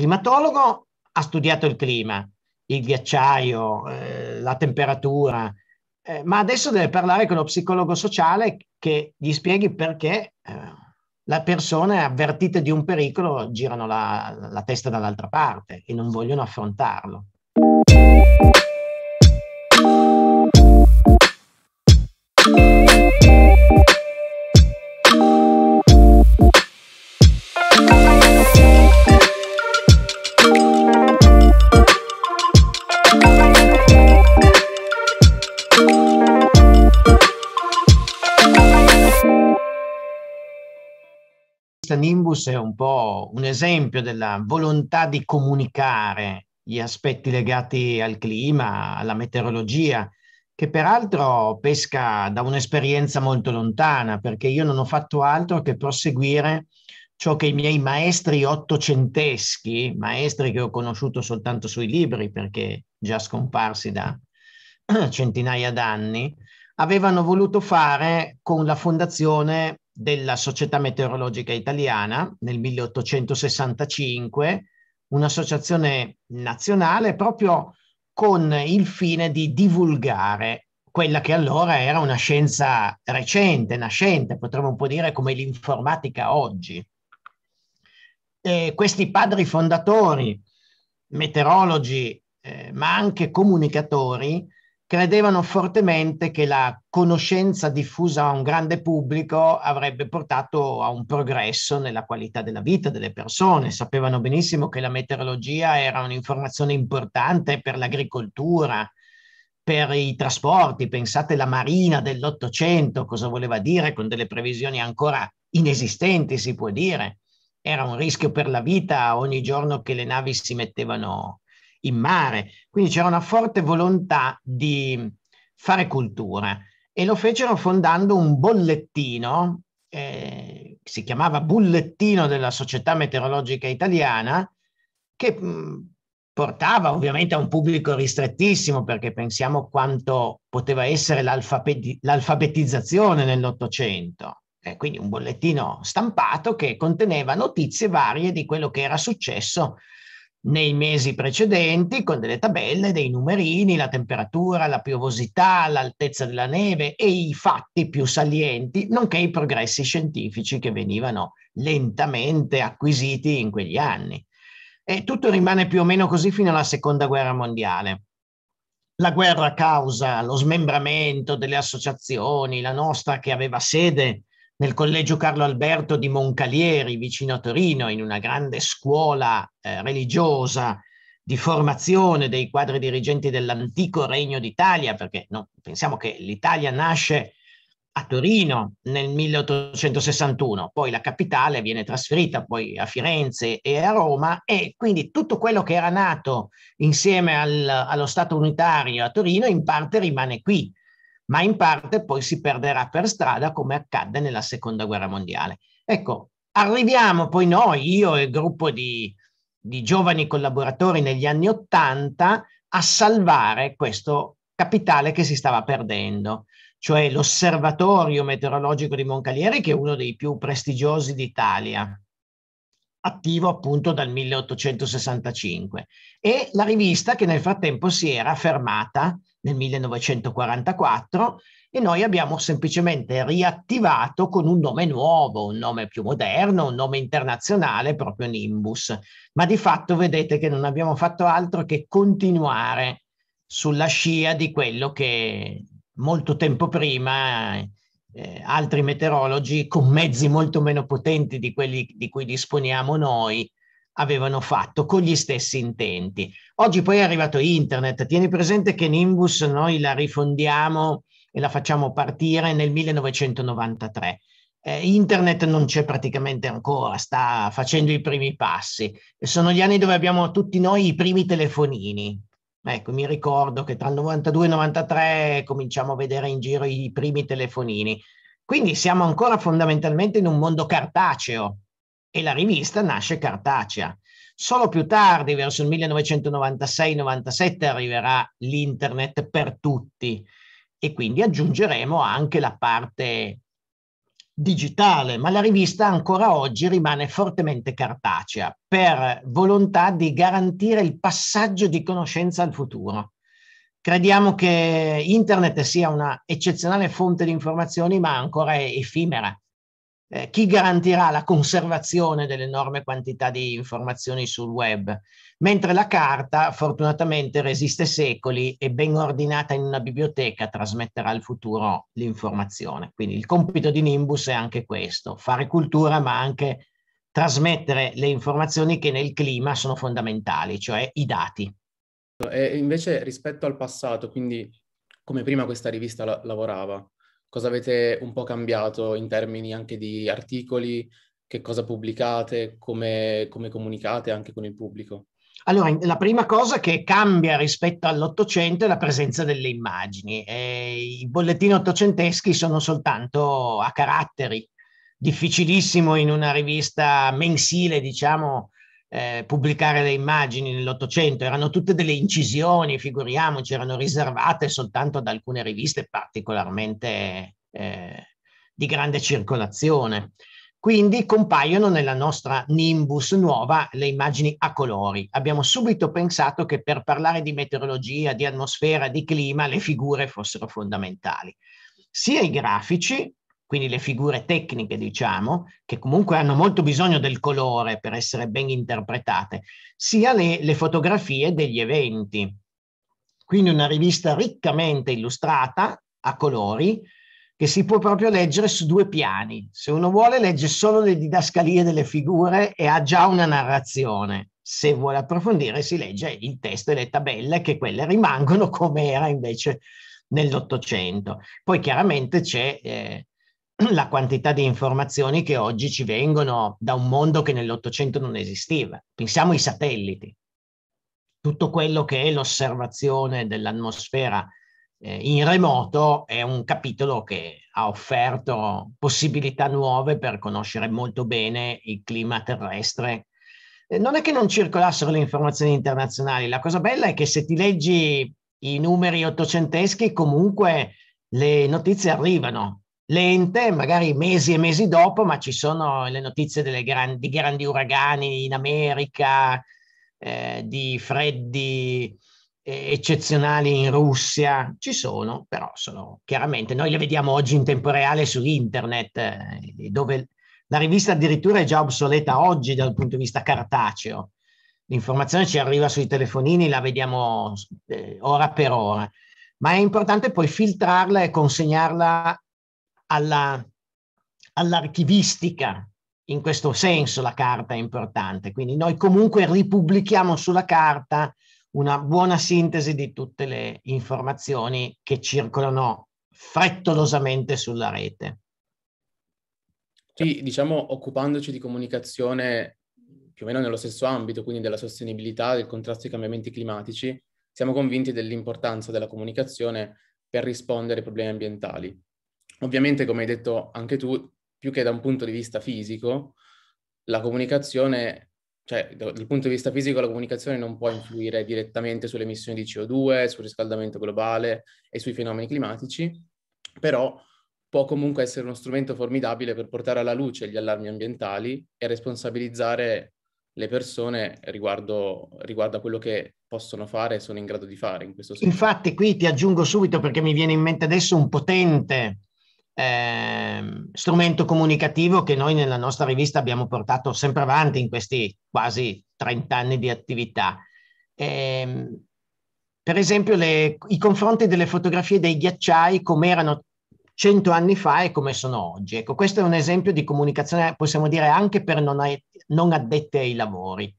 climatologo ha studiato il clima, il ghiacciaio, eh, la temperatura, eh, ma adesso deve parlare con lo psicologo sociale che gli spieghi perché eh, le persone avvertite di un pericolo girano la, la testa dall'altra parte e non vogliono affrontarlo. Nimbus è un po' un esempio della volontà di comunicare gli aspetti legati al clima, alla meteorologia, che peraltro pesca da un'esperienza molto lontana, perché io non ho fatto altro che proseguire ciò che i miei maestri ottocenteschi, maestri che ho conosciuto soltanto sui libri, perché già scomparsi da centinaia d'anni, avevano voluto fare con la fondazione della Società Meteorologica Italiana nel 1865, un'associazione nazionale proprio con il fine di divulgare quella che allora era una scienza recente, nascente, potremmo un po' dire come l'informatica oggi. E questi padri fondatori, meteorologi, eh, ma anche comunicatori, credevano fortemente che la conoscenza diffusa a un grande pubblico avrebbe portato a un progresso nella qualità della vita delle persone. Sapevano benissimo che la meteorologia era un'informazione importante per l'agricoltura, per i trasporti. Pensate alla marina dell'Ottocento, cosa voleva dire con delle previsioni ancora inesistenti, si può dire. Era un rischio per la vita ogni giorno che le navi si mettevano in mare. Quindi c'era una forte volontà di fare cultura e lo fecero fondando un bollettino, eh, si chiamava Bullettino della Società Meteorologica Italiana, che mm, portava ovviamente a un pubblico ristrettissimo perché pensiamo quanto poteva essere l'alfabetizzazione nell'Ottocento. Eh, quindi un bollettino stampato che conteneva notizie varie di quello che era successo nei mesi precedenti con delle tabelle, dei numerini, la temperatura, la piovosità, l'altezza della neve e i fatti più salienti, nonché i progressi scientifici che venivano lentamente acquisiti in quegli anni. E tutto rimane più o meno così fino alla seconda guerra mondiale. La guerra causa lo smembramento delle associazioni, la nostra che aveva sede nel collegio Carlo Alberto di Moncalieri, vicino a Torino, in una grande scuola eh, religiosa di formazione dei quadri dirigenti dell'antico Regno d'Italia, perché no, pensiamo che l'Italia nasce a Torino nel 1861, poi la capitale viene trasferita poi a Firenze e a Roma e quindi tutto quello che era nato insieme al, allo Stato unitario a Torino in parte rimane qui ma in parte poi si perderà per strada come accadde nella seconda guerra mondiale. Ecco, arriviamo poi noi, io e il gruppo di, di giovani collaboratori negli anni Ottanta, a salvare questo capitale che si stava perdendo, cioè l'osservatorio meteorologico di Moncalieri, che è uno dei più prestigiosi d'Italia attivo appunto dal 1865 e la rivista che nel frattempo si era fermata nel 1944 e noi abbiamo semplicemente riattivato con un nome nuovo, un nome più moderno, un nome internazionale, proprio Nimbus. Ma di fatto vedete che non abbiamo fatto altro che continuare sulla scia di quello che molto tempo prima eh, altri meteorologi con mezzi molto meno potenti di quelli di cui disponiamo noi avevano fatto con gli stessi intenti. Oggi poi è arrivato internet, tieni presente che Nimbus noi la rifondiamo e la facciamo partire nel 1993. Eh, internet non c'è praticamente ancora, sta facendo i primi passi. Sono gli anni dove abbiamo tutti noi i primi telefonini. Ecco, mi ricordo che tra il 92 e il 93 cominciamo a vedere in giro i primi telefonini. Quindi siamo ancora fondamentalmente in un mondo cartaceo, e la rivista nasce cartacea. Solo più tardi, verso il 1996-97, arriverà l'internet per tutti e quindi aggiungeremo anche la parte digitale, ma la rivista ancora oggi rimane fortemente cartacea per volontà di garantire il passaggio di conoscenza al futuro. Crediamo che internet sia una eccezionale fonte di informazioni, ma ancora effimera. Eh, chi garantirà la conservazione dell'enorme quantità di informazioni sul web, mentre la carta fortunatamente resiste secoli e ben ordinata in una biblioteca trasmetterà al futuro l'informazione. Quindi il compito di Nimbus è anche questo, fare cultura ma anche trasmettere le informazioni che nel clima sono fondamentali, cioè i dati. E invece rispetto al passato, quindi come prima questa rivista la- lavorava, cosa avete un po' cambiato in termini anche di articoli, che cosa pubblicate, come, come comunicate anche con il pubblico? Allora, la prima cosa che cambia rispetto all'Ottocento è la presenza delle immagini. E I bollettini ottocenteschi sono soltanto a caratteri, difficilissimo in una rivista mensile, diciamo, eh, pubblicare le immagini nell'Ottocento, erano tutte delle incisioni, figuriamoci, erano riservate soltanto ad alcune riviste particolarmente eh, di grande circolazione. Quindi compaiono nella nostra Nimbus nuova le immagini a colori. Abbiamo subito pensato che per parlare di meteorologia, di atmosfera, di clima, le figure fossero fondamentali. Sia i grafici quindi le figure tecniche, diciamo, che comunque hanno molto bisogno del colore per essere ben interpretate, sia le, le fotografie degli eventi. Quindi una rivista riccamente illustrata a colori che si può proprio leggere su due piani. Se uno vuole legge solo le didascalie delle figure e ha già una narrazione. Se vuole approfondire si legge il testo e le tabelle che quelle rimangono come era invece nell'Ottocento. Poi chiaramente c'è eh, la quantità di informazioni che oggi ci vengono da un mondo che nell'Ottocento non esisteva. Pensiamo ai satelliti. Tutto quello che è l'osservazione dell'atmosfera eh, in remoto è un capitolo che ha offerto possibilità nuove per conoscere molto bene il clima terrestre. Eh, non è che non circolassero le informazioni internazionali, la cosa bella è che se ti leggi i numeri ottocenteschi comunque le notizie arrivano, lente, magari mesi e mesi dopo, ma ci sono le notizie delle grandi, di grandi uragani in America, eh, di freddi eh, eccezionali in Russia, ci sono, però sono chiaramente, noi le vediamo oggi in tempo reale su internet, eh, dove la rivista addirittura è già obsoleta oggi dal punto di vista cartaceo. L'informazione ci arriva sui telefonini, la vediamo eh, ora per ora, ma è importante poi filtrarla e consegnarla alla, all'archivistica. In questo senso la carta è importante, quindi noi comunque ripubblichiamo sulla carta una buona sintesi di tutte le informazioni che circolano frettolosamente sulla rete. Sì, diciamo occupandoci di comunicazione più o meno nello stesso ambito, quindi della sostenibilità, del contrasto ai cambiamenti climatici, siamo convinti dell'importanza della comunicazione per rispondere ai problemi ambientali. Ovviamente, come hai detto anche tu, più che da un punto di vista fisico, la comunicazione, cioè dal punto di vista fisico la comunicazione non può influire direttamente sulle emissioni di CO2, sul riscaldamento globale e sui fenomeni climatici, però può comunque essere uno strumento formidabile per portare alla luce gli allarmi ambientali e responsabilizzare le persone riguardo, riguardo, a quello che possono fare e sono in grado di fare in questo senso. Infatti qui ti aggiungo subito perché mi viene in mente adesso un potente eh, strumento comunicativo che noi nella nostra rivista abbiamo portato sempre avanti in questi quasi 30 anni di attività. Eh, per esempio le, i confronti delle fotografie dei ghiacciai come erano 100 anni fa e come sono oggi. Ecco, questo è un esempio di comunicazione, possiamo dire, anche per non, non addette ai lavori.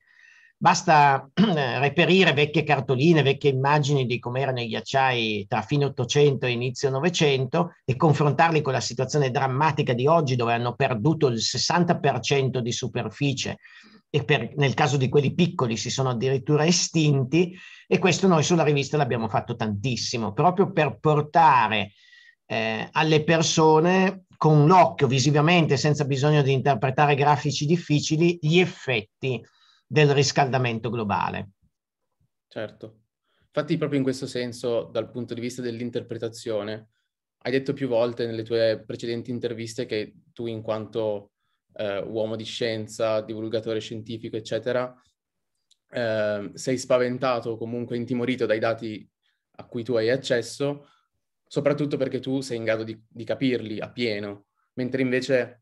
Basta eh, reperire vecchie cartoline, vecchie immagini di com'erano i ghiacciai tra fine 800 e inizio 900 e confrontarli con la situazione drammatica di oggi dove hanno perduto il 60% di superficie e per, nel caso di quelli piccoli si sono addirittura estinti e questo noi sulla rivista l'abbiamo fatto tantissimo, proprio per portare eh, alle persone con l'occhio visivamente, senza bisogno di interpretare grafici difficili, gli effetti del riscaldamento globale. Certo. Infatti proprio in questo senso, dal punto di vista dell'interpretazione, hai detto più volte nelle tue precedenti interviste che tu in quanto eh, uomo di scienza, divulgatore scientifico, eccetera, eh, sei spaventato o comunque intimorito dai dati a cui tu hai accesso, soprattutto perché tu sei in grado di, di capirli appieno, mentre invece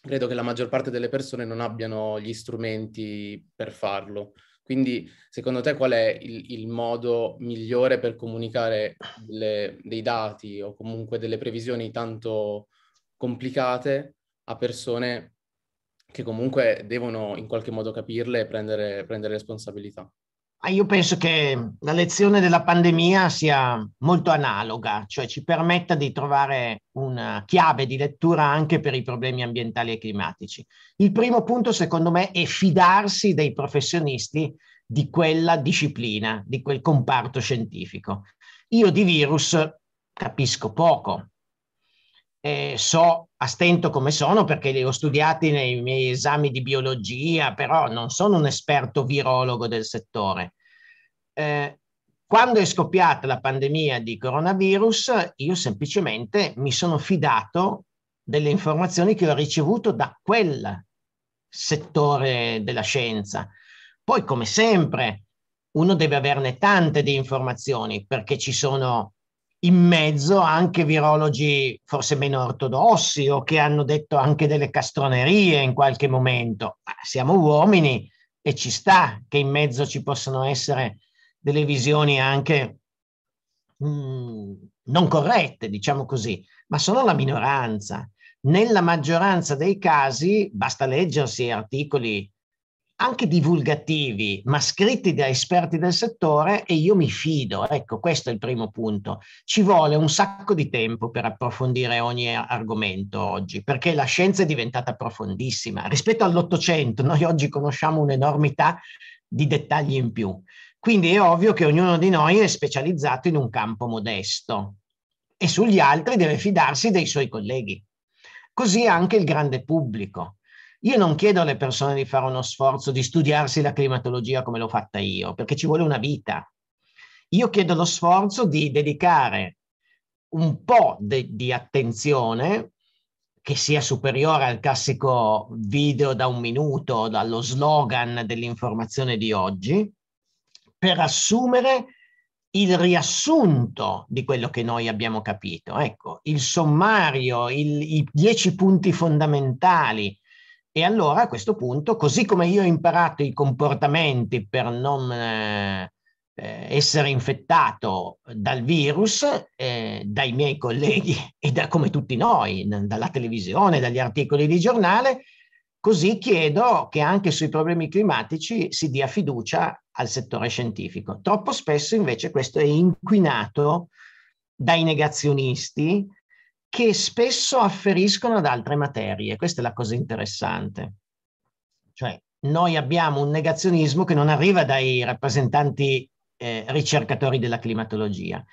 credo che la maggior parte delle persone non abbiano gli strumenti per farlo. Quindi, secondo te, qual è il, il modo migliore per comunicare delle, dei dati o comunque delle previsioni tanto complicate a persone che comunque devono in qualche modo capirle e prendere, prendere responsabilità? Ah, io penso che la lezione della pandemia sia molto analoga, cioè ci permetta di trovare una chiave di lettura anche per i problemi ambientali e climatici. Il primo punto, secondo me, è fidarsi dei professionisti di quella disciplina, di quel comparto scientifico. Io di virus capisco poco, eh, so a stento come sono perché li ho studiati nei miei esami di biologia, però non sono un esperto virologo del settore. Eh, quando è scoppiata la pandemia di coronavirus, io semplicemente mi sono fidato delle informazioni che ho ricevuto da quel settore della scienza. Poi, come sempre, uno deve averne tante di informazioni perché ci sono in mezzo anche virologi forse meno ortodossi o che hanno detto anche delle castronerie in qualche momento. Ma siamo uomini e ci sta che in mezzo ci possano essere delle visioni anche mh, mm, non corrette, diciamo così, ma sono la minoranza. Nella maggioranza dei casi basta leggersi articoli anche divulgativi, ma scritti da esperti del settore e io mi fido. Ecco, questo è il primo punto. Ci vuole un sacco di tempo per approfondire ogni argomento oggi, perché la scienza è diventata profondissima. Rispetto all'Ottocento, noi oggi conosciamo un'enormità di dettagli in più. Quindi è ovvio che ognuno di noi è specializzato in un campo modesto e sugli altri deve fidarsi dei suoi colleghi. Così anche il grande pubblico. Io non chiedo alle persone di fare uno sforzo di studiarsi la climatologia come l'ho fatta io, perché ci vuole una vita. Io chiedo lo sforzo di dedicare un po' de- di attenzione che sia superiore al classico video da un minuto, dallo slogan dell'informazione di oggi, per assumere il riassunto di quello che noi abbiamo capito. Ecco, il sommario, il, i dieci punti fondamentali e allora a questo punto, così come io ho imparato i comportamenti per non eh, eh essere infettato dal virus, eh, dai miei colleghi e da come tutti noi, dalla televisione, dagli articoli di giornale, Così chiedo che anche sui problemi climatici si dia fiducia al settore scientifico. Troppo spesso invece questo è inquinato dai negazionisti che spesso afferiscono ad altre materie. Questa è la cosa interessante. Cioè, noi abbiamo un negazionismo che non arriva dai rappresentanti eh, ricercatori della climatologia,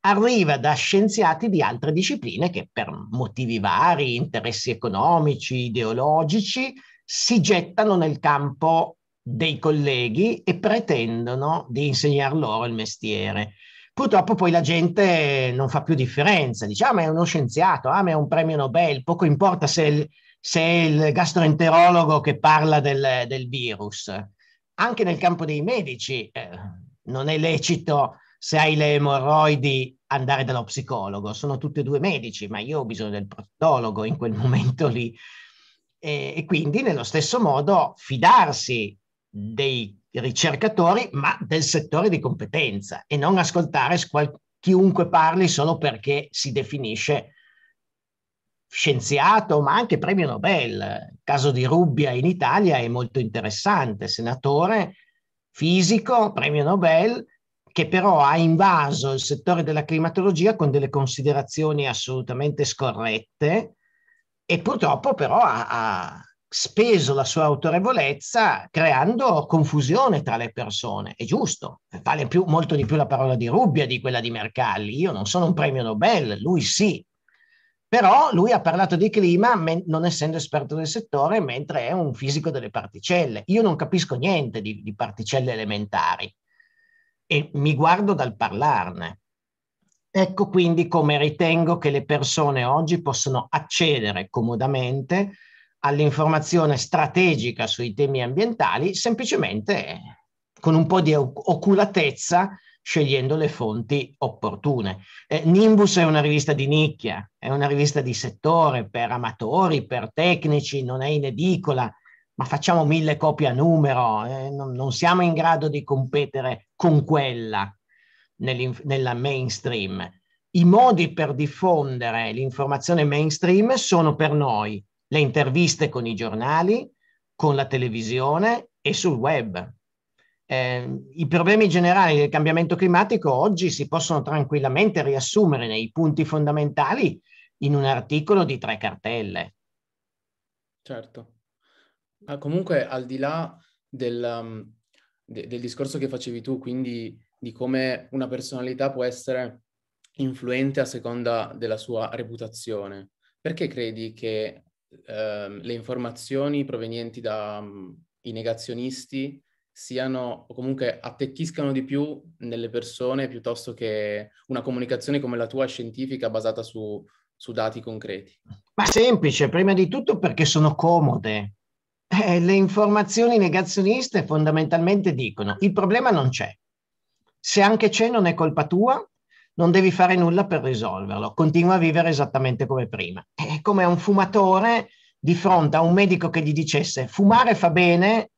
arriva da scienziati di altre discipline che per motivi vari, interessi economici, ideologici, si gettano nel campo dei colleghi e pretendono di insegnar loro il mestiere purtroppo poi la gente non fa più differenza, dice ah ma è uno scienziato, ah ma è un premio Nobel, poco importa se è il, se è il gastroenterologo che parla del, del, virus. Anche nel campo dei medici eh, non è lecito se hai le emorroidi andare dallo psicologo, sono tutti e due medici, ma io ho bisogno del protologo in quel momento lì. E, e quindi nello stesso modo fidarsi dei ricercatori, ma del settore di competenza e non ascoltare chiunque parli solo perché si definisce scienziato, ma anche premio Nobel. Il caso di Rubbia in Italia è molto interessante, senatore, fisico, premio Nobel, che però ha invaso il settore della climatologia con delle considerazioni assolutamente scorrette e purtroppo però ha, ha speso la sua autorevolezza creando confusione tra le persone. È giusto, vale più, molto di più la parola di Rubbia di quella di Mercalli. Io non sono un premio Nobel, lui sì. Però lui ha parlato di clima men- non essendo esperto del settore, mentre è un fisico delle particelle. Io non capisco niente di, di particelle elementari e mi guardo dal parlarne. Ecco quindi come ritengo che le persone oggi possano accedere comodamente all'informazione strategica sui temi ambientali, semplicemente con un po' di oculatezza scegliendo le fonti opportune. Eh, Nimbus è una rivista di nicchia, è una rivista di settore per amatori, per tecnici, non è in edicola, ma facciamo mille copie a numero, eh, non, non, siamo in grado di competere con quella nella mainstream. I modi per diffondere l'informazione mainstream sono per noi le interviste con i giornali, con la televisione e sul web. Eh, I problemi generali del cambiamento climatico oggi si possono tranquillamente riassumere nei punti fondamentali in un articolo di tre cartelle. Certo. Ma comunque al di là del, um, de, del discorso che facevi tu, quindi di come una personalità può essere influente a seconda della sua reputazione, perché credi che ehm, le informazioni provenienti dai mm, negazionisti siano o comunque attecchiscano di più nelle persone piuttosto che una comunicazione come la tua scientifica basata su, su dati concreti? Ma semplice, prima di tutto perché sono comode. Eh, le informazioni negazioniste fondamentalmente dicono il problema non c'è. Se anche c'è non è colpa tua, non devi fare nulla per risolverlo, continua a vivere esattamente come prima. È come un fumatore di fronte a un medico che gli dicesse fumare fa bene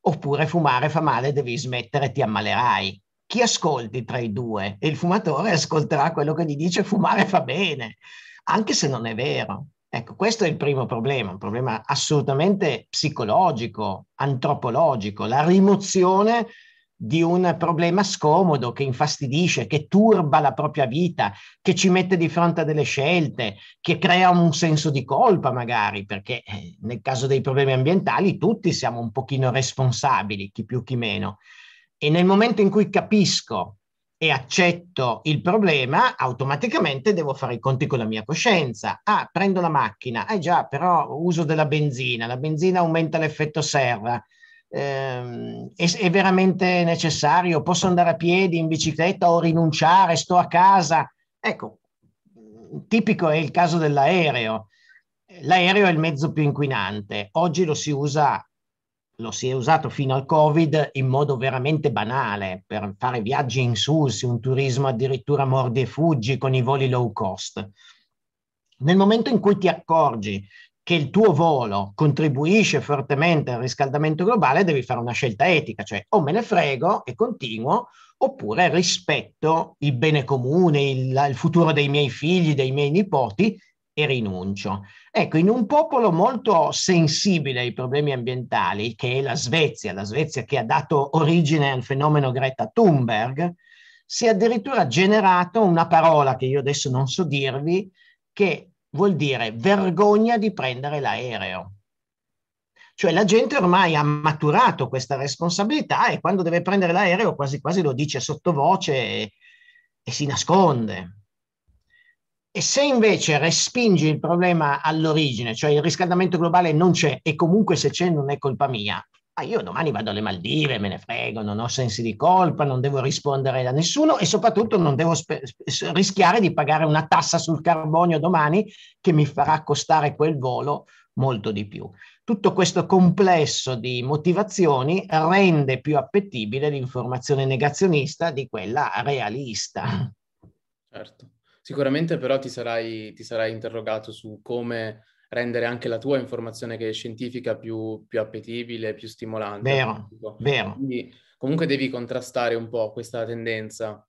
oppure fumare fa male, devi smettere, ti ammalerai. Chi ascolti tra i due? E il fumatore ascolterà quello che gli dice fumare fa bene, anche se non è vero. Ecco, questo è il primo problema, un problema assolutamente psicologico, antropologico, la rimozione di un problema scomodo che infastidisce, che turba la propria vita, che ci mette di fronte a delle scelte, che crea un senso di colpa magari, perché eh, nel caso dei problemi ambientali tutti siamo un pochino responsabili, chi più chi meno. E nel momento in cui capisco e accetto il problema, automaticamente devo fare i conti con la mia coscienza. Ah, prendo la macchina, eh già, però uso della benzina, la benzina aumenta l'effetto serra, eh, è, è, veramente necessario? Posso andare a piedi, in bicicletta o rinunciare? Sto a casa? Ecco, mm, tipico è il caso dell'aereo. L'aereo è il mezzo più inquinante. Oggi lo si usa, lo si è usato fino al Covid in modo veramente banale per fare viaggi insulsi, un turismo addirittura mordi e fuggi con i voli low cost. Nel momento in cui ti accorgi che il tuo volo contribuisce fortemente al riscaldamento globale, devi fare una scelta etica, cioè o me ne frego e continuo, oppure rispetto il bene comune, il, il futuro dei miei figli, dei miei nipoti e rinuncio. Ecco, in un popolo molto sensibile ai problemi ambientali, che è la Svezia, la Svezia che ha dato origine al fenomeno Greta Thunberg, si è addirittura generato una parola che io adesso non so dirvi, che vuol dire vergogna di prendere l'aereo. Cioè la gente ormai ha maturato questa responsabilità e quando deve prendere l'aereo quasi quasi lo dice sottovoce e, e si nasconde. E se invece respingi il problema all'origine, cioè il riscaldamento globale non c'è e comunque se c'è non è colpa mia, ma ah, io domani vado alle Maldive, me ne frego, non ho sensi di colpa, non devo rispondere da nessuno e soprattutto non devo spe- rischiare di pagare una tassa sul carbonio domani che mi farà costare quel volo molto di più. Tutto questo complesso di motivazioni rende più appetibile l'informazione negazionista di quella realista. Certo, sicuramente però ti sarai, ti sarai interrogato su come rendere anche la tua informazione che è scientifica più, più appetibile, più stimolante. Vero, vero. Quindi comunque devi contrastare un po' questa tendenza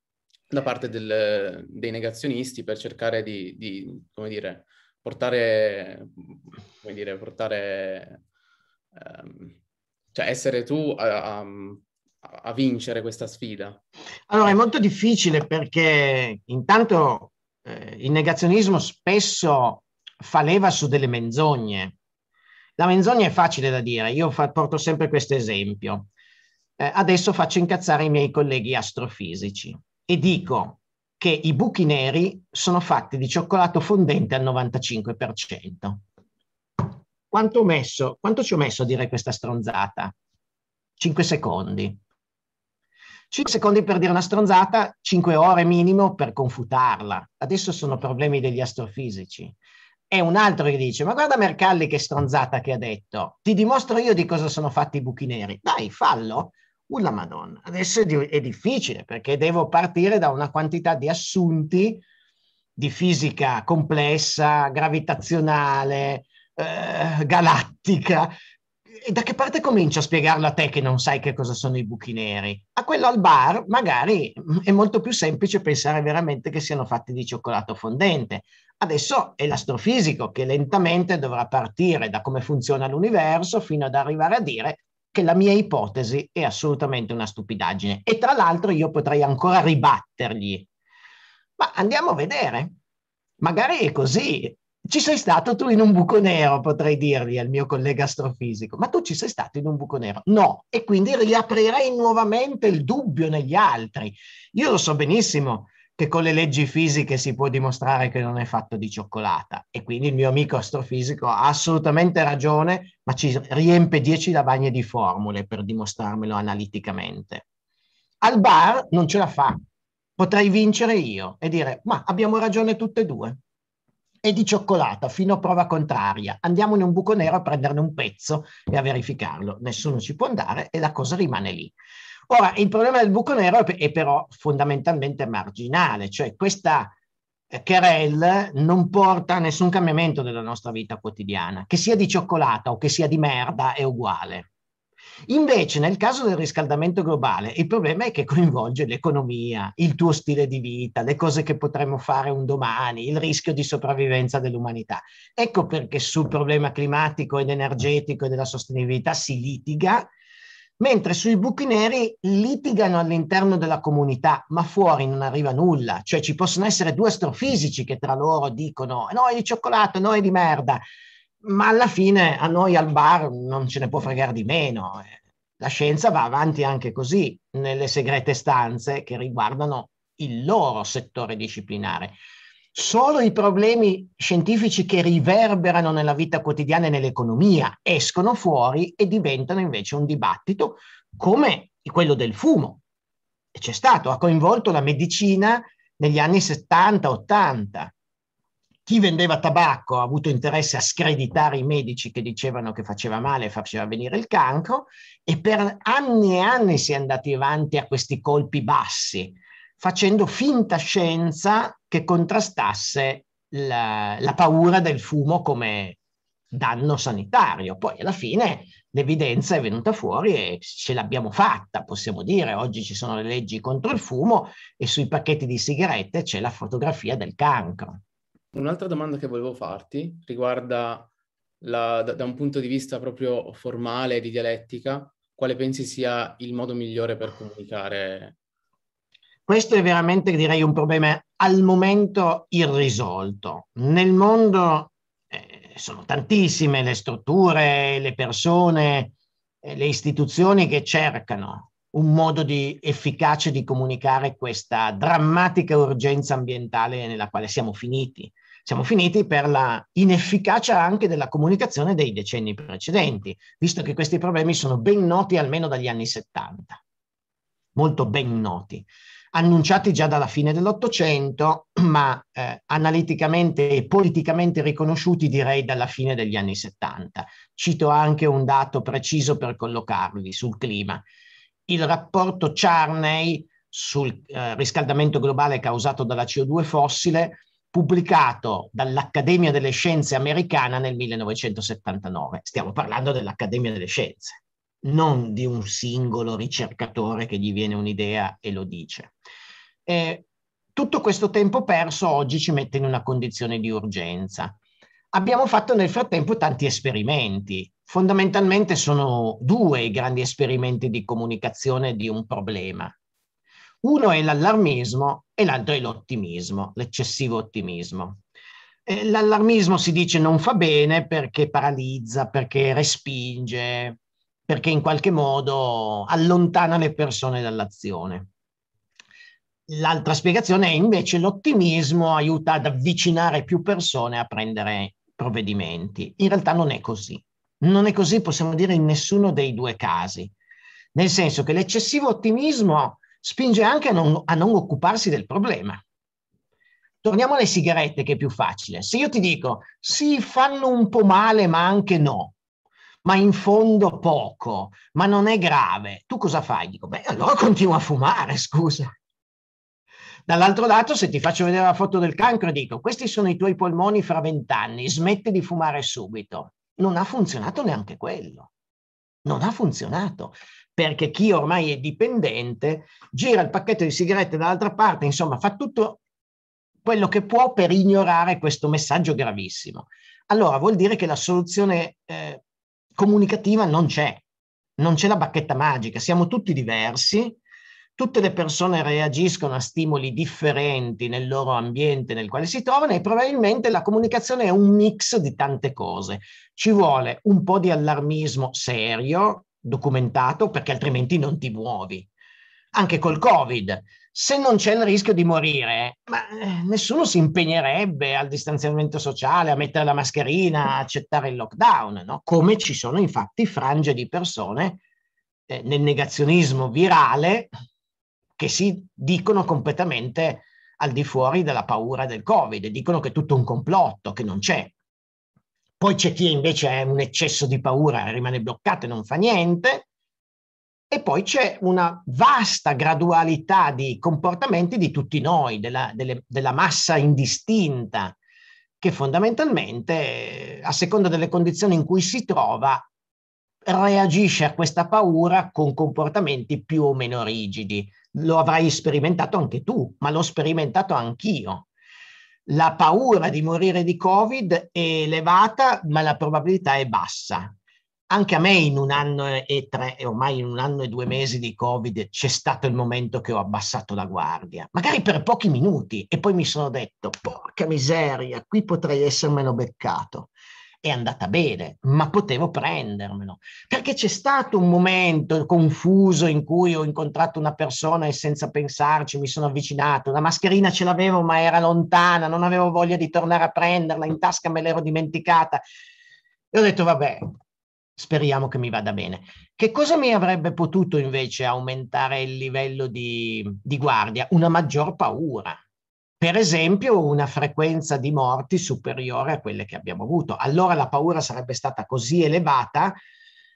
da parte del, dei negazionisti per cercare di, di come dire, portare, come dire, portare, um, cioè essere tu a, a, a vincere questa sfida? Allora è molto difficile perché intanto eh, il negazionismo spesso fa leva su delle menzogne. La menzogna è facile da dire, io fa, porto sempre questo esempio. Eh, adesso faccio incazzare i miei colleghi astrofisici e dico che i buchi neri sono fatti di cioccolato fondente al 95%. Quanto, messo, quanto ci ho messo a dire questa stronzata? 5 secondi. 5 secondi per dire una stronzata, 5 ore minimo per confutarla. Adesso sono problemi degli astrofisici è un altro che dice: Ma guarda Mercalli che stronzata che ha detto, ti dimostro io di cosa sono fatti i buchi neri. Dai, fallo. Una madonna. Adesso è, di- è difficile perché devo partire da una quantità di assunti di fisica complessa, gravitazionale, eh, galattica, e da che parte comincio a spiegarlo a te che non sai che cosa sono i buchi neri? A quello al bar magari mm, è molto più semplice pensare veramente che siano fatti di cioccolato fondente. Adesso è l'astrofisico che lentamente dovrà partire da come funziona l'universo fino ad arrivare a dire che la mia ipotesi è assolutamente una stupidaggine. E tra l'altro io potrei ancora ribattergli. Ma andiamo a vedere. Magari è così ci sei stato tu in un buco nero, potrei dirgli al mio collega astrofisico, ma tu ci sei stato in un buco nero? No, e quindi riaprirei nuovamente il dubbio negli altri. Io lo so benissimo che con le leggi fisiche si può dimostrare che non è fatto di cioccolata e quindi il mio amico astrofisico ha assolutamente ragione, ma ci riempie dieci lavagne di formule per dimostrarmelo analiticamente. Al bar non ce la fa, potrei vincere io e dire ma abbiamo ragione tutte e due e di cioccolata fino a prova contraria. Andiamo in un buco nero a prenderne un pezzo e a verificarlo. Nessuno ci può andare e la cosa rimane lì. Ora, il problema del buco nero è però fondamentalmente marginale, cioè questa eh, querel non porta a nessun cambiamento nella nostra vita quotidiana, che sia di cioccolata o che sia di merda è uguale. Invece nel caso del riscaldamento globale il problema è che coinvolge l'economia, il tuo stile di vita, le cose che potremmo fare un domani, il rischio di sopravvivenza dell'umanità. Ecco perché sul problema climatico ed energetico e della sostenibilità si litiga, mentre sui buchi neri litigano all'interno della comunità, ma fuori non arriva nulla, cioè ci possono essere due astrofisici che tra loro dicono no è di cioccolato, no è di merda, ma alla fine a noi al bar non ce ne può fregare di meno. Eh. La scienza va avanti anche così, nelle segrete stanze che riguardano il loro settore disciplinare. Solo i problemi scientifici che riverberano nella vita quotidiana e nell'economia escono fuori e diventano invece un dibattito come quello del fumo. E c'è stato, ha coinvolto la medicina negli anni 70-80 chi vendeva tabacco ha avuto interesse a screditare i medici che dicevano che faceva male e faceva venire il cancro e per anni e anni si è andati avanti a questi colpi bassi, facendo finta scienza che contrastasse la, la paura del fumo come danno sanitario. Poi alla fine l'evidenza è venuta fuori e ce l'abbiamo fatta, possiamo dire. Oggi ci sono le leggi contro il fumo e sui pacchetti di sigarette c'è la fotografia del cancro. Un'altra domanda che volevo farti riguarda la, da, da, un punto di vista proprio formale di dialettica, quale pensi sia il modo migliore per comunicare? Questo è veramente, direi, un problema al momento irrisolto. Nel mondo eh, sono tantissime le strutture, le persone, eh, le istituzioni che cercano un modo di, efficace di comunicare questa drammatica urgenza ambientale nella quale siamo finiti siamo finiti per la inefficacia anche della comunicazione dei decenni precedenti, visto che questi problemi sono ben noti almeno dagli anni 70, molto ben noti, annunciati già dalla fine dell'Ottocento, ma eh, analiticamente e politicamente riconosciuti direi dalla fine degli anni 70. Cito anche un dato preciso per collocarli sul clima. Il rapporto Charney sul eh, riscaldamento globale causato dalla CO2 fossile pubblicato dall'Accademia delle Scienze americana nel 1979. Stiamo parlando dell'Accademia delle Scienze, non di un singolo ricercatore che gli viene un'idea e lo dice. E tutto questo tempo perso oggi ci mette in una condizione di urgenza. Abbiamo fatto nel frattempo tanti esperimenti. Fondamentalmente sono due i grandi esperimenti di comunicazione di un problema. Uno è l'allarmismo e l'altro è l'ottimismo, l'eccessivo ottimismo. Eh, l'allarmismo si dice non fa bene perché paralizza, perché respinge, perché in qualche modo allontana le persone dall'azione. L'altra spiegazione è invece l'ottimismo aiuta ad avvicinare più persone a prendere provvedimenti. In realtà non è così. Non è così, possiamo dire, in nessuno dei due casi. Nel senso che l'eccessivo ottimismo spinge anche a non, a non occuparsi del problema. Torniamo alle sigarette che è più facile. Se io ti dico sì, fanno un po' male, ma anche no, ma in fondo poco, ma non è grave, tu cosa fai? Dico, beh, allora continua a fumare, scusa. Dall'altro lato, se ti faccio vedere la foto del cancro, dico, questi sono i tuoi polmoni fra vent'anni, smetti di fumare subito. Non ha funzionato neanche quello non ha funzionato perché chi ormai è dipendente gira il pacchetto di sigarette dall'altra parte, insomma fa tutto quello che può per ignorare questo messaggio gravissimo. Allora vuol dire che la soluzione eh, comunicativa non c'è, non c'è la bacchetta magica, siamo tutti diversi, tutte le persone reagiscono a stimoli differenti nel loro ambiente nel quale si trovano e probabilmente la comunicazione è un mix di tante cose. Ci vuole un po' di allarmismo serio, documentato, perché altrimenti non ti muovi. Anche col Covid, se non c'è il rischio di morire, ma eh, nessuno si impegnerebbe al distanziamento sociale, a mettere la mascherina, a accettare il lockdown, no? come ci sono infatti frange di persone eh, nel negazionismo virale che si dicono completamente al di fuori della paura del Covid, dicono che è tutto un complotto, che non c'è. Poi c'è chi invece è un eccesso di paura, rimane bloccato e non fa niente. E poi c'è una vasta gradualità di comportamenti di tutti noi, della, delle, della massa indistinta, che fondamentalmente, a seconda delle condizioni in cui si trova, reagisce a questa paura con comportamenti più o meno rigidi. Lo avrai sperimentato anche tu, ma l'ho sperimentato anch'io. La paura di morire di Covid è elevata, ma la probabilità è bassa. Anche a me in un anno e tre, ormai in un anno e due mesi di Covid, c'è stato il momento che ho abbassato la guardia, magari per pochi minuti, e poi mi sono detto, porca miseria, qui potrei essermelo beccato è andata bene, ma potevo prendermelo. Perché c'è stato un momento confuso in cui ho incontrato una persona e senza pensarci mi sono avvicinato. La mascherina ce l'avevo, ma era lontana, non avevo voglia di tornare a prenderla, in tasca me l'ero dimenticata. E ho detto, vabbè, speriamo che mi vada bene. Che cosa mi avrebbe potuto invece aumentare il livello di, di guardia? Una maggior paura per esempio una frequenza di morti superiore a quelle che abbiamo avuto. Allora la paura sarebbe stata così elevata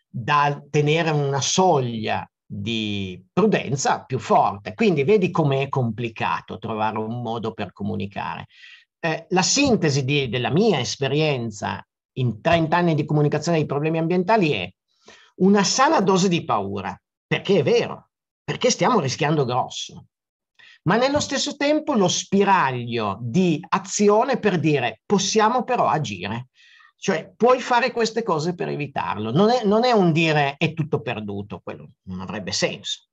da tenere una soglia di prudenza più forte. Quindi vedi com'è complicato trovare un modo per comunicare. Eh, la sintesi di, della mia esperienza in 30 anni di comunicazione dei problemi ambientali è una sana dose di paura, perché è vero, perché stiamo rischiando grosso ma nello stesso tempo lo spiraglio di azione per dire possiamo però agire. Cioè, puoi fare queste cose per evitarlo. Non è, non è un dire è tutto perduto, quello non avrebbe senso.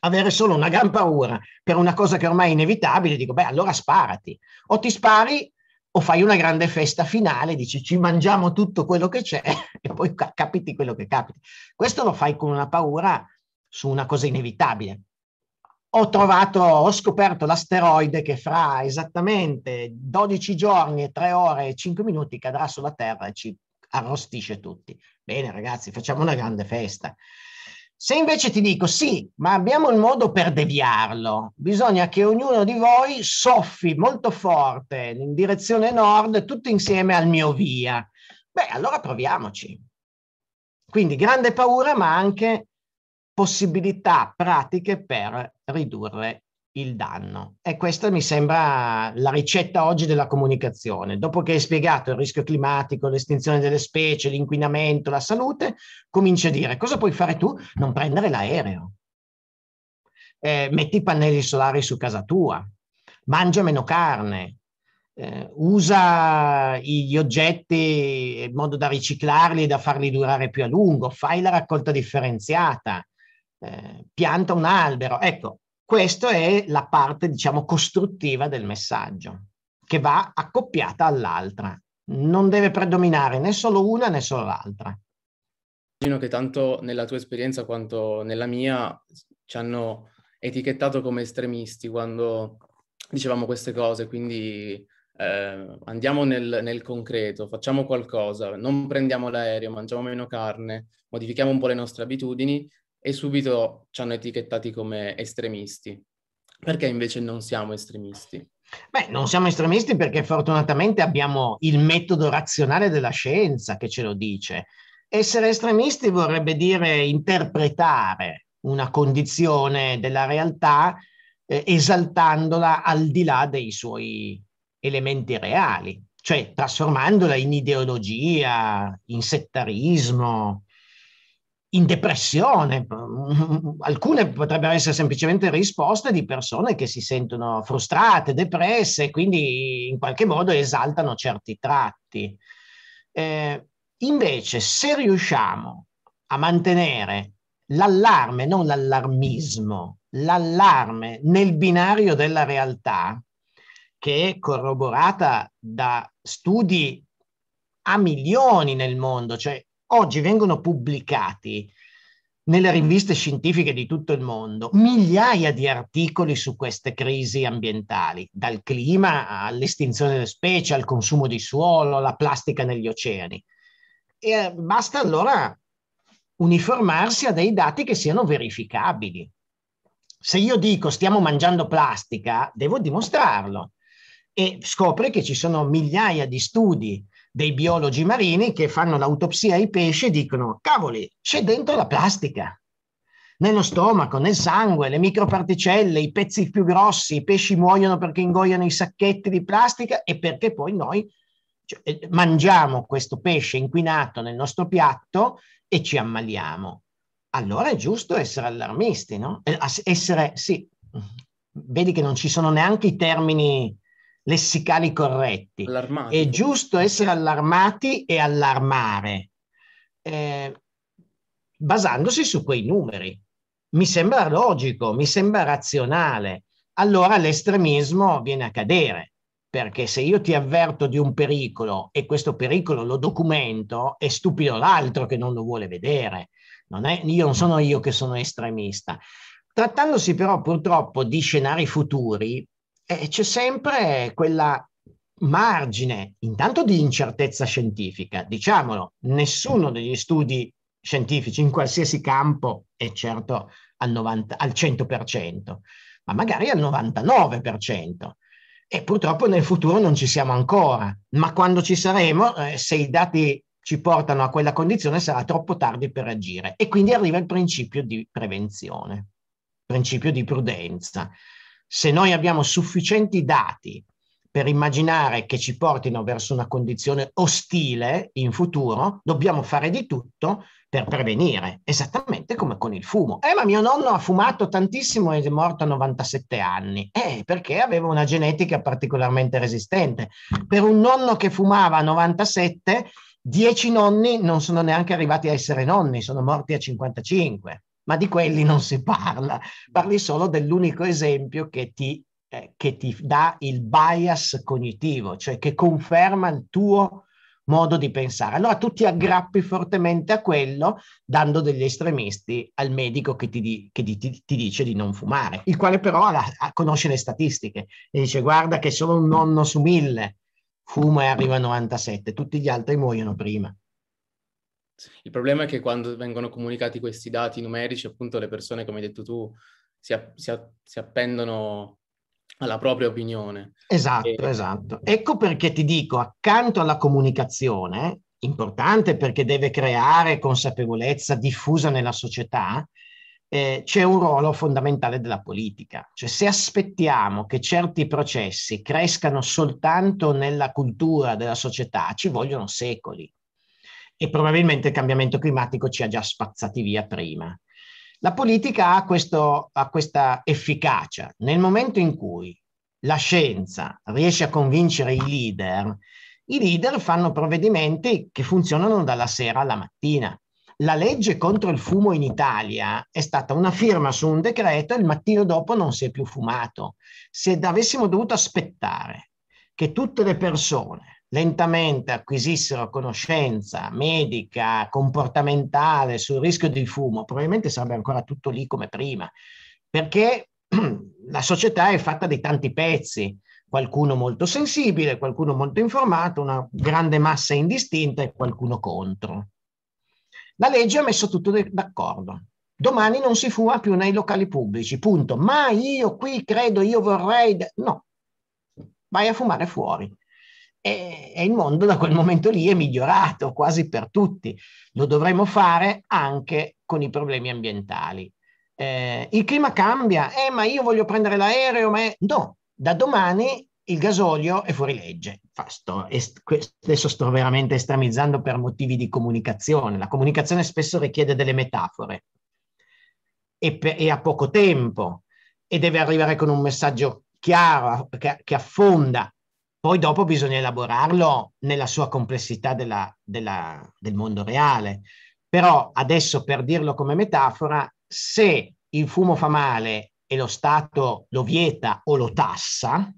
Avere solo una gran paura per una cosa che ormai è inevitabile, dico, beh, allora sparati. O ti spari o fai una grande festa finale, dici ci mangiamo tutto quello che c'è e poi capiti quello che capiti. Questo lo fai con una paura su una cosa inevitabile ho trovato, ho scoperto l'asteroide che fra esattamente 12 giorni e 3 ore e 5 minuti cadrà sulla Terra e ci arrostisce tutti. Bene ragazzi, facciamo una grande festa. Se invece ti dico sì, ma abbiamo il modo per deviarlo, bisogna che ognuno di voi soffi molto forte in direzione nord, tutto insieme al mio via. Beh, allora proviamoci. Quindi grande paura, ma anche possibilità pratiche per ridurre il danno. E questa mi sembra la ricetta oggi della comunicazione. Dopo che hai spiegato il rischio climatico, l'estinzione delle specie, l'inquinamento, la salute, cominci a dire cosa puoi fare tu? Non prendere l'aereo. Eh, metti i pannelli solari su casa tua, mangia meno carne, eh, usa gli oggetti in modo da riciclarli e da farli durare più a lungo, fai la raccolta differenziata, eh, pianta un albero. Ecco, questa è la parte, diciamo, costruttiva del messaggio, che va accoppiata all'altra. Non deve predominare né solo una né solo l'altra. Immagino che tanto nella tua esperienza quanto nella mia ci hanno etichettato come estremisti quando dicevamo queste cose, quindi eh, andiamo nel, nel, concreto, facciamo qualcosa, non prendiamo l'aereo, mangiamo meno carne, modifichiamo un po' le nostre abitudini e subito ci hanno etichettati come estremisti. Perché invece non siamo estremisti? Beh, non siamo estremisti perché fortunatamente abbiamo il metodo razionale della scienza che ce lo dice. Essere estremisti vorrebbe dire interpretare una condizione della realtà eh, esaltandola al di là dei suoi elementi reali, cioè trasformandola in ideologia, in settarismo, in depressione, alcune potrebbero essere semplicemente risposte di persone che si sentono frustrate, depresse quindi in qualche modo esaltano certi tratti. Eh, invece, se riusciamo a mantenere l'allarme, non l'allarmismo, l'allarme nel binario della realtà, che è corroborata da studi a milioni nel mondo, cioè oggi vengono pubblicati nelle riviste scientifiche di tutto il mondo migliaia di articoli su queste crisi ambientali, dal clima all'estinzione delle specie, al consumo di suolo, alla plastica negli oceani. E eh, basta allora uniformarsi a dei dati che siano verificabili. Se io dico stiamo mangiando plastica, devo dimostrarlo e scopre che ci sono migliaia di studi dei biologi marini che fanno l'autopsia ai pesci e dicono, cavoli, c'è dentro la plastica, nello stomaco, nel sangue, le microparticelle, i pezzi più grossi, i pesci muoiono perché ingoiano i sacchetti di plastica e perché poi noi cioè, eh, mangiamo questo pesce inquinato nel nostro piatto e ci ammaliamo. Allora è giusto essere allarmisti, no? Eh, essere, sì, vedi che non ci sono neanche i termini lessicali corretti. Allarmati. È giusto essere allarmati e allarmare, eh, basandosi su quei numeri. Mi sembra logico, mi sembra razionale. Allora l'estremismo viene a cadere, perché se io ti avverto di un pericolo e questo pericolo lo documento, è stupido l'altro che non lo vuole vedere. Non è, io non sono io che sono estremista. Trattandosi però purtroppo di scenari futuri, eh, c'è sempre quella margine intanto di incertezza scientifica. Diciamolo, nessuno degli studi scientifici in qualsiasi campo è certo al, 90, al 100%, ma magari al 99%. E purtroppo nel futuro non ci siamo ancora, ma quando ci saremo, eh, se i dati ci portano a quella condizione, sarà troppo tardi per agire. E quindi arriva il principio di prevenzione, principio di prudenza se noi abbiamo sufficienti dati per immaginare che ci portino verso una condizione ostile in futuro, dobbiamo fare di tutto per prevenire, esattamente come con il fumo. Eh, ma mio nonno ha fumato tantissimo ed è morto a 97 anni, eh, perché aveva una genetica particolarmente resistente. Per un nonno che fumava a 97, 10 nonni non sono neanche arrivati a essere nonni, sono morti a 55 ma di quelli non si parla, parli solo dell'unico esempio che ti, eh, che ti dà il bias cognitivo, cioè che conferma il tuo modo di pensare. Allora tu ti aggrappi fortemente a quello dando degli estremisti al medico che ti, di, che di, ti, ti dice di non fumare, il quale però la, conosce le statistiche e dice guarda che solo un nonno su mille fuma e arriva a 97, tutti gli altri muoiono prima. Il problema è che quando vengono comunicati questi dati numerici, appunto le persone, come hai detto tu, si, a- si, a- si appendono alla propria opinione. Esatto, e... esatto. Ecco perché ti dico, accanto alla comunicazione, importante perché deve creare consapevolezza diffusa nella società, eh, c'è un ruolo fondamentale della politica. Cioè, se aspettiamo che certi processi crescano soltanto nella cultura della società, ci vogliono secoli e probabilmente il cambiamento climatico ci ha già spazzati via prima. La politica ha, questo, ha questa efficacia. Nel momento in cui la scienza riesce a convincere i leader, i leader fanno provvedimenti che funzionano dalla sera alla mattina. La legge contro il fumo in Italia è stata una firma su un decreto e il mattino dopo non si è più fumato. Se avessimo dovuto aspettare che tutte le persone lentamente acquisissero conoscenza medica, comportamentale sul rischio di fumo, probabilmente sarebbe ancora tutto lì come prima, perché la società è fatta di tanti pezzi, qualcuno molto sensibile, qualcuno molto informato, una grande massa indistinta e qualcuno contro. La legge ha messo tutto d'accordo. Domani non si fuma più nei locali pubblici, punto. Ma io qui credo, io vorrei... No, vai a fumare fuori e, e il mondo da quel momento lì è migliorato quasi per tutti. Lo dovremmo fare anche con i problemi ambientali. Eh, il clima cambia, eh, ma io voglio prendere l'aereo, ma è... no, da domani il gasolio è fuori legge. Sto, est, adesso sto veramente estremizzando per motivi di comunicazione. La comunicazione spesso richiede delle metafore e, per, e ha poco tempo e deve arrivare con un messaggio chiaro che, che affonda. Poi dopo bisogna elaborarlo nella sua complessità della, della, del mondo reale. Però adesso per dirlo come metafora, se il fumo fa male e lo Stato lo vieta o lo tassa,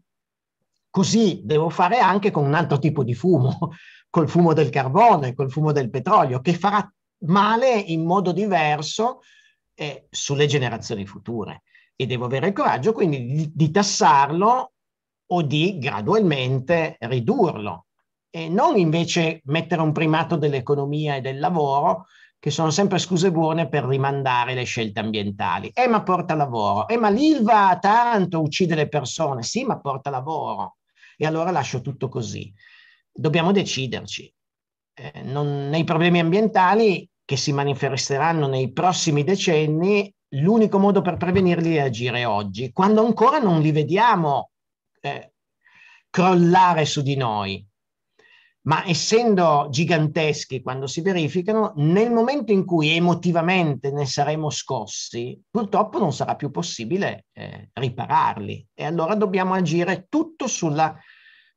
così devo fare anche con un altro tipo di fumo, col fumo del carbone, col fumo del petrolio, che farà male in modo diverso eh, sulle generazioni future. E devo avere il coraggio quindi di, di tassarlo o di gradualmente ridurlo e non invece mettere un primato dell'economia e del lavoro che sono sempre scuse buone per rimandare le scelte ambientali. Eh ma porta lavoro, eh ma l'ILVA a Taranto uccide le persone, sì ma porta lavoro e allora lascio tutto così. Dobbiamo deciderci. Eh, non, nei problemi ambientali che si manifesteranno nei prossimi decenni, l'unico modo per prevenirli è agire oggi, quando ancora non li vediamo eh, crollare su di noi, ma essendo giganteschi quando si verificano, nel momento in cui emotivamente ne saremo scossi, purtroppo non sarà più possibile eh, ripararli e allora dobbiamo agire tutto sulla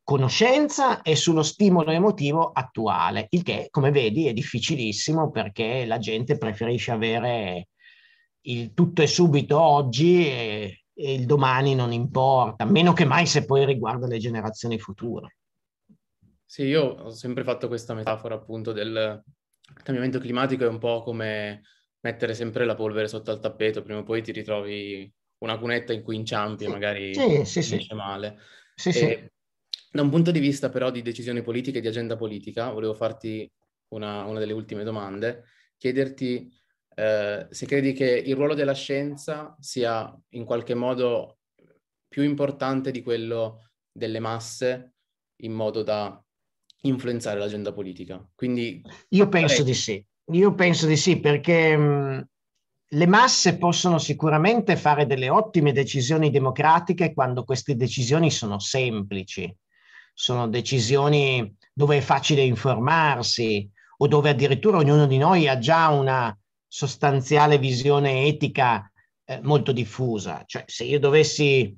conoscenza e sullo stimolo emotivo attuale, il che, come vedi, è difficilissimo perché la gente preferisce avere il tutto e subito oggi e e il domani non importa, meno che mai se poi riguarda le generazioni future. Sì, io ho sempre fatto questa metafora appunto del cambiamento climatico è un po' come mettere sempre la polvere sotto al tappeto, prima o poi ti ritrovi una cunetta in cui inciampi e sì, magari sì, sì, sì. male. Sì, sì. Da un punto di vista però di decisioni politiche e di agenda politica, volevo farti una, una delle ultime domande, chiederti eh, se credi che il ruolo della scienza sia in qualche modo più importante di quello delle masse in modo da influenzare l'agenda politica. Quindi, Io penso lei... di sì. Io penso di sì perché mh, mm, le masse possono sicuramente fare delle ottime decisioni democratiche quando queste decisioni sono semplici, sono decisioni dove è facile informarsi o dove addirittura ognuno di noi ha già una, sostanziale visione etica eh, molto diffusa. Cioè, se io dovessi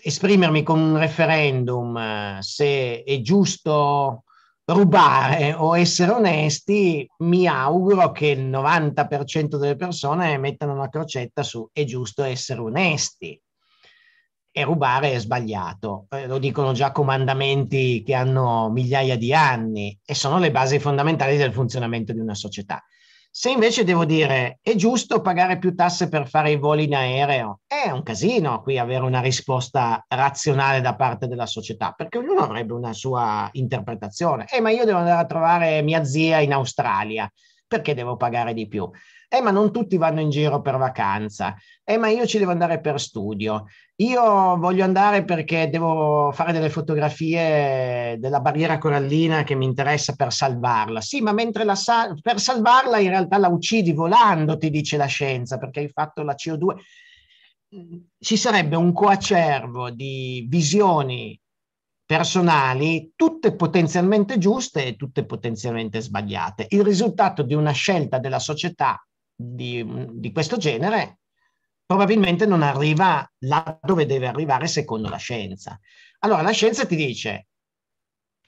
esprimermi con un referendum eh, se è giusto rubare o essere onesti, mi auguro che il 90% delle persone mettano una crocetta su è giusto essere onesti e rubare è sbagliato. Eh, lo dicono già comandamenti che hanno migliaia di anni e sono le basi fondamentali del funzionamento di una società. Se invece devo dire è giusto pagare più tasse per fare i voli in aereo, è un casino qui avere una risposta razionale da parte della società, perché ognuno avrebbe una sua interpretazione. Eh, ma io devo andare a trovare mia zia in Australia, perché devo pagare di più? eh ma non tutti vanno in giro per vacanza, eh ma io ci devo andare per studio, io voglio andare perché devo fare delle fotografie della barriera corallina che mi interessa per salvarla. Sì, ma mentre la sal- per salvarla in realtà la uccidi volando, ti dice la scienza, perché hai fatto la CO2. Ci sarebbe un coacervo di visioni personali, tutte potenzialmente giuste e tutte potenzialmente sbagliate. Il risultato di una scelta della società di, di questo genere probabilmente non arriva là dove deve arrivare secondo la scienza. Allora la scienza ti dice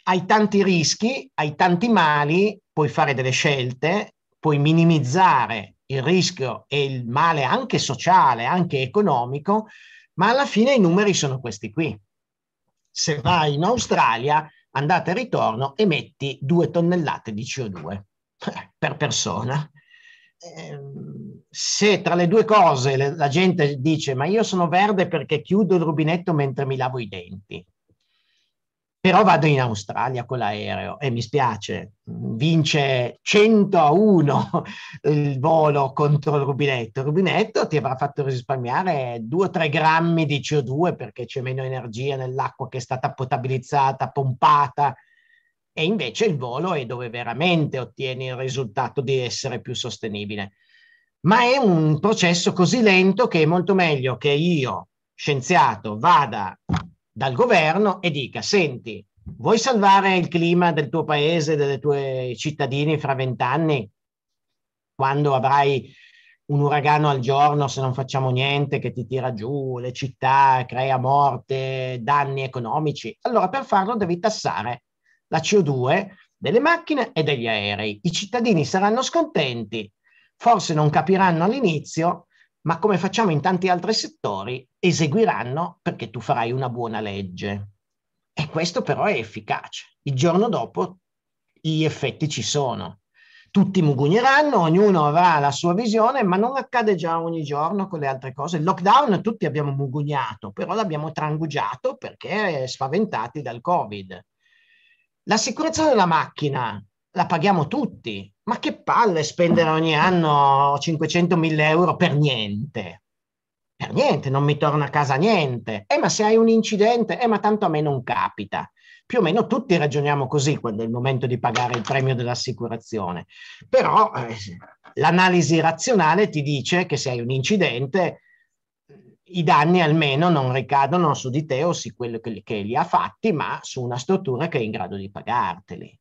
hai tanti rischi, hai tanti mali, puoi fare delle scelte, puoi minimizzare il rischio e il male anche sociale, anche economico, ma alla fine i numeri sono questi qui. Se vai in Australia, andate e ritorno, emetti due tonnellate di CO2 per persona. Ehm, se tra le due cose la gente dice ma io sono verde perché chiudo il rubinetto mentre mi lavo i denti, però vado in Australia con l'aereo e mi spiace, vince 100 a 1 il volo contro il rubinetto. Il rubinetto ti avrà fatto risparmiare 2-3 grammi di CO2 perché c'è meno energia nell'acqua che è stata potabilizzata, pompata e invece il volo è dove veramente ottieni il risultato di essere più sostenibile. Ma è un processo così lento che è molto meglio che io, scienziato, vada dal governo e dica, senti, vuoi salvare il clima del tuo paese, delle tue cittadini fra vent'anni, quando avrai un uragano al giorno se non facciamo niente che ti tira giù le città, crea morte, danni economici. Allora per farlo devi tassare la CO2 delle macchine e degli aerei. I cittadini saranno scontenti, forse non capiranno all'inizio, ma come facciamo in tanti altri settori, eseguiranno perché tu farai una buona legge. E questo però è efficace. Il giorno dopo gli effetti ci sono. Tutti mugugneranno, ognuno avrà la sua visione, ma non accade già ogni giorno con le altre cose. Il lockdown tutti abbiamo mugugnato, però l'abbiamo trangugiato perché spaventati dal Covid. La sicurezza della macchina la paghiamo tutti, ma che palle spendere ogni anno 500.000 euro per niente. Per niente, non mi torna a casa niente. Eh, ma se hai un incidente, eh, ma tanto a me non capita. Più o meno tutti ragioniamo così quando è il momento di pagare il premio dell'assicurazione. Però eh, l'analisi razionale ti dice che se hai un incidente, i danni almeno non ricadono su di te o su quello che, che li ha fatti, ma su una struttura che è in grado di pagarteli.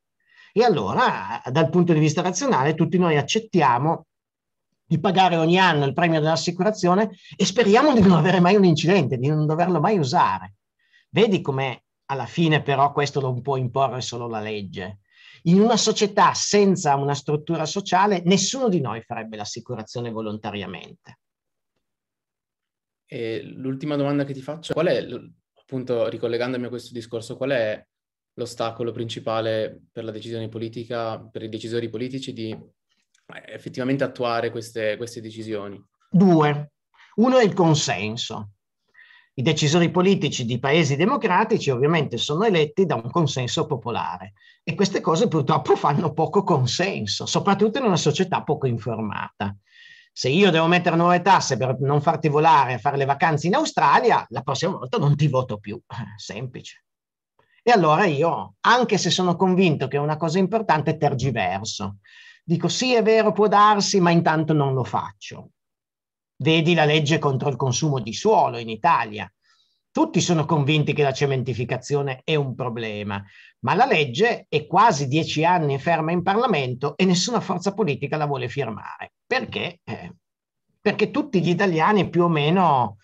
E allora, dal punto di vista razionale, tutti noi accettiamo di pagare ogni anno il premio dell'assicurazione e speriamo di non avere mai un incidente, di non doverlo mai usare. Vedi come alla fine però questo lo può imporre solo la legge. In una società senza una struttura sociale nessuno di noi farebbe l'assicurazione volontariamente. E l'ultima domanda che ti faccio, qual è, appunto ricollegandomi a questo discorso, qual è l'ostacolo principale per la decisione politica, per i decisori politici di eh, effettivamente attuare queste, queste decisioni? Due. Uno è il consenso. I decisori politici di paesi democratici ovviamente sono eletti da un consenso popolare e queste cose purtroppo fanno poco consenso, soprattutto in una società poco informata se io devo mettere nuove tasse per non farti volare a fare le vacanze in Australia, la prossima volta non ti voto più. Semplice. E allora io, anche se sono convinto che è una cosa importante, tergiverso. Dico sì, è vero, può darsi, ma intanto non lo faccio. Vedi la legge contro il consumo di suolo in Italia. Tutti sono convinti che la cementificazione è un problema ma la legge è quasi dieci anni ferma in Parlamento e nessuna forza politica la vuole firmare. Perché? Eh, perché tutti gli italiani più o meno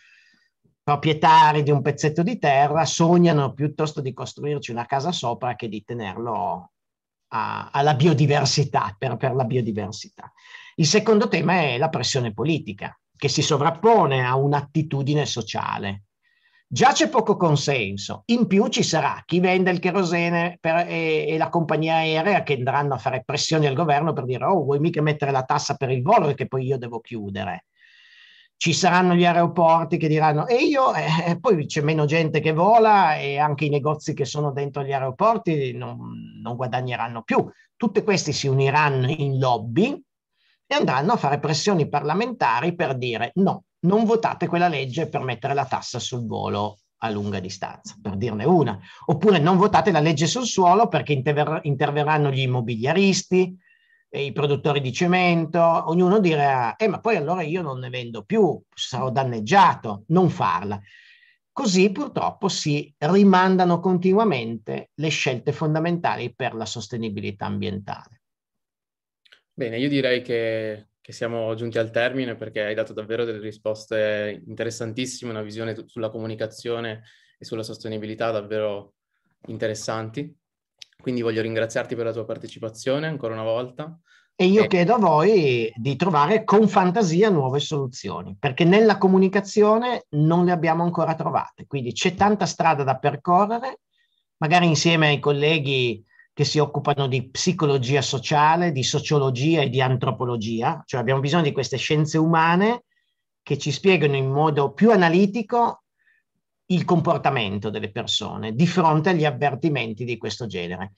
proprietari di un pezzetto di terra sognano piuttosto di costruirci una casa sopra che di tenerlo a, alla biodiversità, per, per la biodiversità. Il secondo tema è la pressione politica, che si sovrappone a un'attitudine sociale. Già c'è poco consenso, in più ci sarà chi vende il cherosene per, e, e, la compagnia aerea che andranno a fare pressioni al governo per dire oh vuoi mica mettere la tassa per il volo e che poi io devo chiudere. Ci saranno gli aeroporti che diranno e io, eh, eh, poi c'è meno gente che vola e anche i negozi che sono dentro gli aeroporti non, non guadagneranno più. Tutti questi si uniranno in lobby e andranno a fare pressioni parlamentari per dire no, non votate quella legge per mettere la tassa sul volo a lunga distanza, per dirne una. Oppure non votate la legge sul suolo perché interver- interverranno gli immobiliaristi, i produttori di cemento, ognuno dirà, eh ma poi allora io non ne vendo più, sarò danneggiato, non farla. Così purtroppo si rimandano continuamente le scelte fondamentali per la sostenibilità ambientale. Bene, io direi che che siamo giunti al termine perché hai dato davvero delle risposte interessantissime, una visione t- sulla comunicazione e sulla sostenibilità davvero interessanti. Quindi voglio ringraziarti per la tua partecipazione ancora una volta. E io chiedo a voi di trovare con fantasia nuove soluzioni, perché nella comunicazione non le abbiamo ancora trovate, quindi c'è tanta strada da percorrere, magari insieme ai colleghi che si occupano di psicologia sociale, di sociologia e di antropologia, cioè abbiamo bisogno di queste scienze umane che ci spiegano in modo più analitico il comportamento delle persone di fronte agli avvertimenti di questo genere.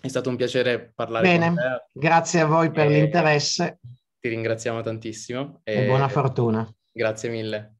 È stato un piacere parlare Bene, grazie a voi per l'interesse. Ti ringraziamo tantissimo. E, e buona fortuna. Grazie mille.